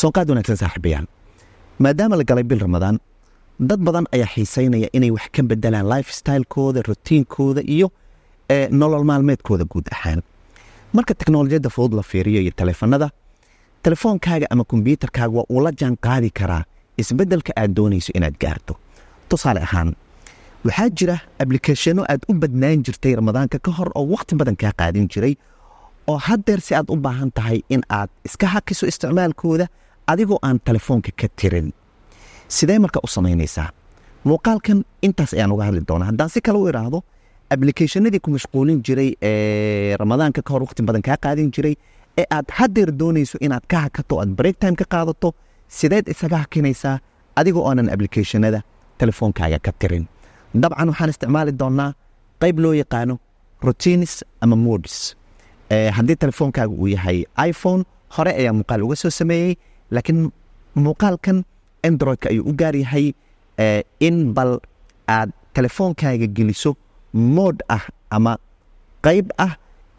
sooqaad wanaagsan saaxiibayaan maadaama la galay bil ramadaan dad badan ayaa xiiseynaya inay wax ka bedelaan life stylekooda rotiinkooda iyo eh, nolol maalmeedkooda guud ahaan marka teknolojiyadda fudud la fiiriyo iyo teleefanada telefoonkaaga ama kombyuutarkaaga waa uu la jaan qaadi karaa isbedelka aad doonayso inaad gaarto tusaale ahaan waxaa jira ablikeeshano aad u badnaan jirtay ramadaanka ka hor oo wakhti badan kaa qaadin jiray oo haddeer si aad u baahan tahay in aad iska hakiso isticmaalkooda adigoo aan telefoonka ka tirin sidee marka u samaynaysaa muuqaalkan intaas ayaan uga hadli doonaa haddaan si kale u idhaahdo ablicathonadii ku mashquulin jiray ee ramadaanka ka hor wakhti badan kaa qaadin jiray ee aad haddeer doonayso inaad ka hakato aad break time ka qaadato sideed isaga hakinaysaa adigoo aanan ablicathonada telefoonkaaga ka tirin dabcan waxaan isticmaali doonaa qayb loo yaqaano routines ama modis Eh, haddii telefoonkaaga uu yahay iphone hore ayaa muuqaal uga soo sameeyey laakiin muuqaalkan androidka ayuu u gaar yahay eh, in bal aad telefoonkaaga geliso mood ah ama qayb ah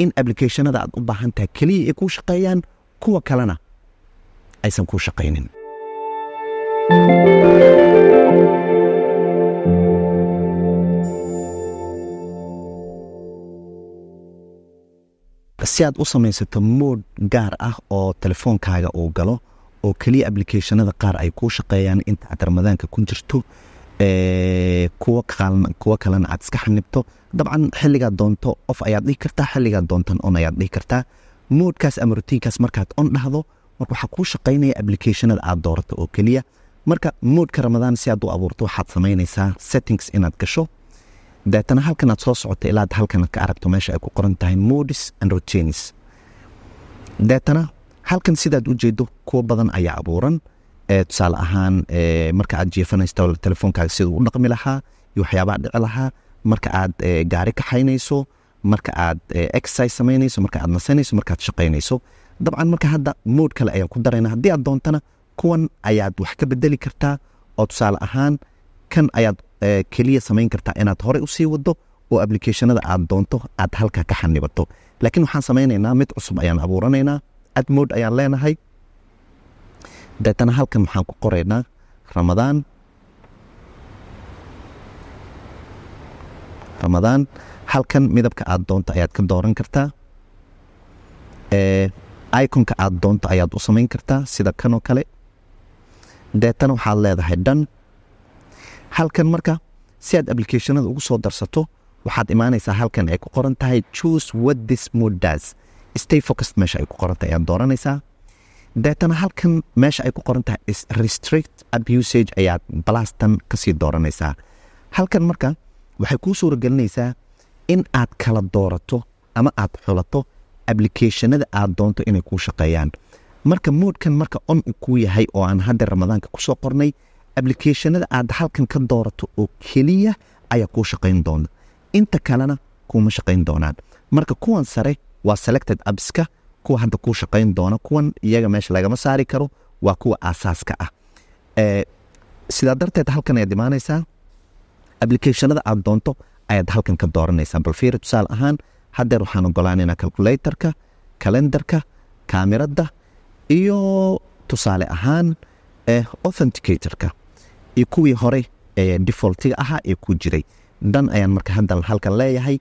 in ablicathonada aad u baahan tahay keliya ay kuu shaqeeyaan kuwa kalena aysan kuu shaqaynin si aad u samaysato mood gaar ah oo telefoonkaaga uu galo oo keliya aplicationada qaar ay kuu shaqeeyaan inta aad ramadaanka ku jirto kuwo kalena aad iska xanibto dabcan xilligaad doonto of ayaad dhihi kartaa xilligaad doontan on ayaad dhihi kartaa moodkaas ama rutiinkaas markaad on dhahdo marka waxaa kuu shaqaynaya aplicationada aad doorato oo keliya marka moodka ramadaan si aad u abuurto waxaad samaynaysaa settings inaad gasho deetana halkan aad soo socoto ilaad halkan ka aragto meesha ay ku qoran tahay modis and rotenis deetana halkan sidaad u jeedo kuwo badan ayaa abuuran tusaale ahaan marka aad jeefanaysto telefoonkaaga siduu u dhaqmi lahaa iyo waxyaabaha dhici lahaa marka aad gaari kaxaynayso marka aad exercise samaynayso marka aad nasanayso marka shaqaynayso dabcan marka hadda mood kale ayaan ku darayna haddii aad doontana kuwan ayaad wax ka bedeli kartaa oo tusaale ahaan kan ayaad keliya samayn kartaa inaad horey usii wado oo aplicationada aad doonto aad halka ka xanibato laakiin waxaan samaynaynaa mid cusub ayaan abuuranaynaa admod ayaan leenahay deetana halkan waxaan ku qoraynaa ramadaan ramadaan halkan midabka aad doonto ayaad ka dooran kartaa iconka aad doonto ayaad u samayn kartaa sida kanoo kale deetana waxaad leedahay dhan halkan marka si aad aplicationada ugu soo darsato waxaad imaanaysaa halkan ay ku qoran tahay choose what this mode does stay focused meesha ay ku qoran tahay ayaad dooranaysaa deetana halkan meesha ay ku qoran tahay is restrict abusage ayaad balastan kasii dooranaysaa halkan marka waxay kuu suuragelinaysaa in aad kala doorato ama aad xulato aplicationada aad doonto inay kuu shaqeeyaan marka moodkan marka on kuu yahay oo aan hadda ramadaanka kusoo qornay ablicathonada aad halkan ka doorato oo keliya ayaa kuu shaqayn doona inta kalena kuma shaqayn doonaan marka kuwan sare waa selected abska kuwa hadda kuu shaqayn doona kuwan iyaga meesha lagama saari karo waa kuwa aasaaska ah sidaa darteed halkan ayaad imaanaysaa ablicathonada aad doonto ayaad halkan ka dooranaysaa bal fiiri tusaale ahaan haddeer waxaan ogolaanaynaa calculatorka kalendarka kaamirada iyo tusaale ahaan eh, authenticatorka iyo kuwii hore ee defaultiga ahaa ee ku jiray dan ayaan marka hadda halkan leeyahay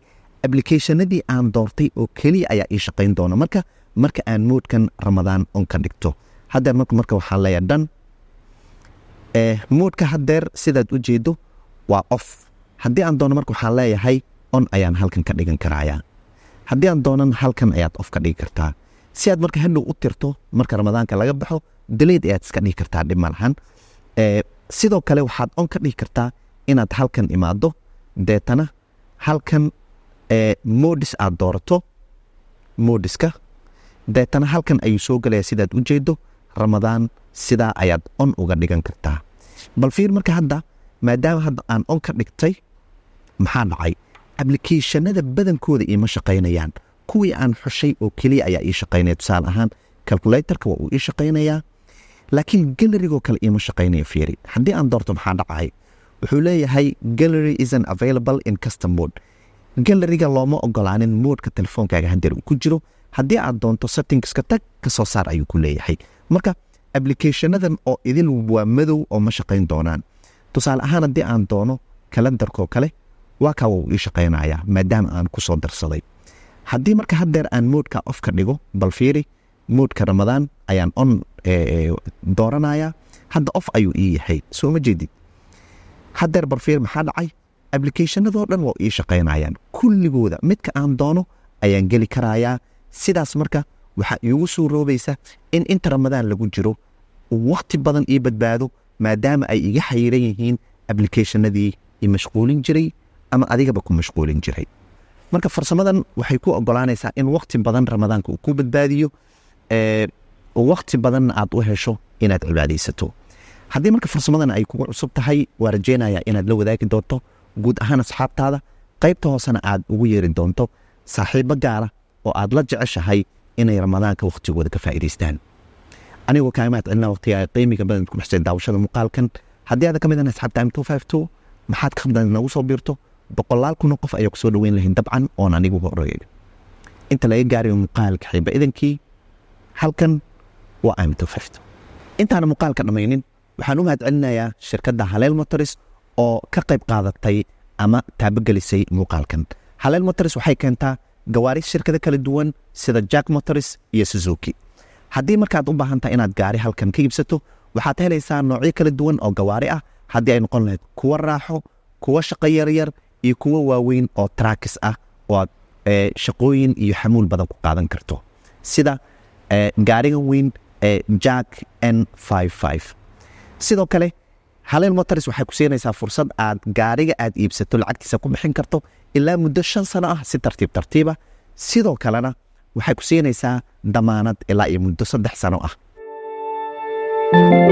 ablicathonadii aan doortay oo keliya ayaa ii shaqayn doona marka marka aan moodkan ramadaan on ka dhigto hadeer marka waxaa leeyahay dan moodka hadeer sidaad u jeedo waa of haddii aan doono marka waxaa leeyahay on ayaan halkan ka dhigan karaaya haddii aan doonan halkan ayaad of ka dhigi kartaa si aad marka hadhow u tirto marka ramadaanka laga baxo daleyd ayaad iska dhigi kartaa dhib malahan sidoo kale waxaad on ka dhigi kartaa inaad halkan imaado deetana halkan eh, modis aad doorato modiska deetana halkan ayuu soo gelaya sidaad u jeedo ramadaan sidaa ayaad on uga dhigan kartaa bal fiir marka hadda maadaama hadda aan on ka dhigtay maxaa dhacay ablicathonada badankooda iima shaqaynayaan kuwii aan xushay oo keliya ayaa ii shaqaynaya tusaale ahaan calculatorka waa uu ii shaqaynayaa laakiin galarigoo kale ima shaqaynaya fiiri haddii aan doorto maxaa dhacahay wuxuu leeyahay galary isan available in custom mode galariga looma ogolaanin moodka telefoonkaaga hadeer uu ku jiro haddii aad doonto settingska tag ka soo saar ayuu ku leeyahay marka ablicationadan oo idin waa madow oo ma shaqayn doonaan tusaale ahaan haddii aan doono kalendarkoo kale waa kaa wau ii shaqaynayaa maadaama aan ku soo darsaday haddii marka haddeer aan moodka ofka dhigo bal fiiri moodka ramadaan ayaan on dooranaya hadda of ayuu ii yahay soo ma jeedid hadeer barfiir maxaa dhacay ablicathonadoo dhan waa ii shaqaynayaan kulligooda midka aan doono ayaan geli karayaa sidaas marka waxaa iigu suuroobaysa in inta ramadaan lagu jiro wakti badan ii badbaado maadaama ay iga xayiran yihiin ablicathonadii i mashquulin jiray ama adigaba ku mashquulin jiray marka farsamadan waxay ku ogolaanaysaa in wakti badan ramadaanka uu ku badbaadiyo oo wakti badanna aad u hesho inaad cibaadaysato haddii marka farsamadan ay kugu cusub tahay waa rajeynaya inaad la wadaagi doonto guud ahaan asxaabtaada qaybta hoosena aad ugu yeeri doonto saaxiibo gaara oo aad la jeceshahay inay ramadaanka wakhtigooda ka faa'idaystaan anigoo kaamaad celina waqtiga qiimiga badan ku baxsay daawashada muuqaalkan haddii aada ka mid ahay asxaabta m two maxaad ka khamdan inagu soo biirto boqolaal qof ayaa kusoo dhaweyn lahayn dabcan oon anigu horeeg inta laga gaarayo muuqaalka xiiba idankii halkan waa intaana muuqaalka dhammaynin waxaan u mahad celinayaa shirkadda haleel motors oo ka qayb qaadatay ama taabogelisay muuqaalkan haleel motors waxay keentaa gawaari shirkado kala duwan sida jack motors iyo suzuki haddii markaad u baahan tahay inaad gaari halkan ka iibsato waxaad helaysaa noocyo kala duwan oo gawaari ah haddii ay noqon lahayd kuwo raaxo kuwo shaqo yaryar iyo kuwo waaweyn oo trakis ah oo aad eh, shaqooyin iyo xamuul badan ku qaadan karto sida eh, gaarigan weyn jack n sidoo kale haleel motors waxay ku siinaysaa fursad aad gaariga aad iibsato lacagtiisa ku bixin karto ilaa muddo shan sano ah si tartiib tartiiba ah. sidoo kalena waxay ku siinaysaa damaanad ilaa iyo muddo saddex sano ah